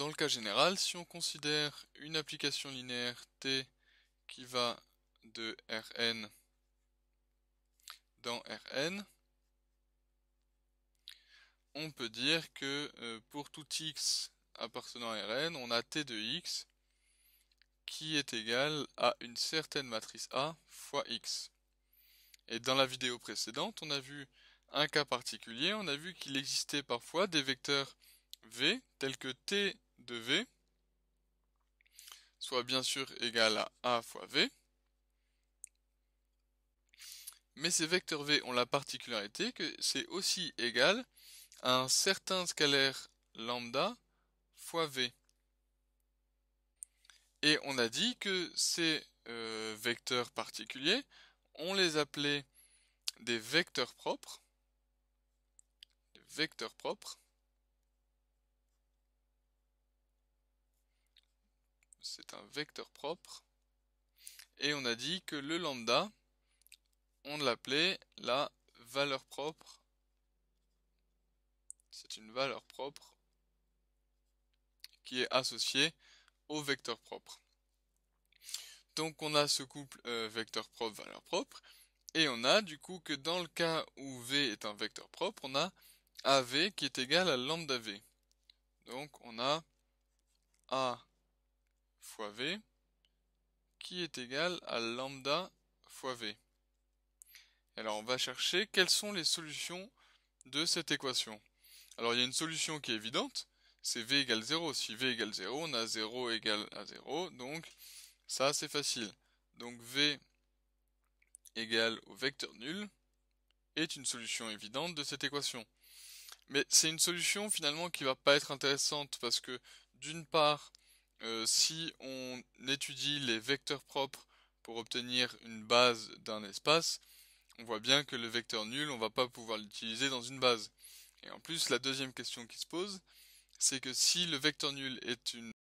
dans le cas général, si on considère une application linéaire T qui va de Rn dans Rn, on peut dire que euh, pour tout x appartenant à Rn, on a T de x qui est égal à une certaine matrice A fois x. Et dans la vidéo précédente, on a vu un cas particulier, on a vu qu'il existait parfois des vecteurs v tels que t de V soit bien sûr égal à A fois V. Mais ces vecteurs V ont la particularité que c'est aussi égal à un certain scalaire lambda fois V. Et on a dit que ces euh, vecteurs particuliers, on les appelait des vecteurs propres. Des vecteurs propres. c'est un vecteur propre. Et on a dit que le lambda, on l'appelait la valeur propre. C'est une valeur propre qui est associée au vecteur propre. Donc on a ce couple euh, vecteur propre, valeur propre. Et on a du coup que dans le cas où V est un vecteur propre, on a AV qui est égal à lambda V. Donc on a A fois V qui est égal à lambda fois V. Alors on va chercher quelles sont les solutions de cette équation. Alors il y a une solution qui est évidente, c'est V égale 0. Si V égale 0, on a 0 égale à 0, donc ça c'est facile. Donc V égale au vecteur nul est une solution évidente de cette équation. Mais c'est une solution finalement qui va pas être intéressante parce que d'une part, euh, si on étudie les vecteurs propres pour obtenir une base d'un espace, on voit bien que le vecteur nul, on va pas pouvoir l'utiliser dans une base. Et en plus, la deuxième question qui se pose, c'est que si le vecteur nul est une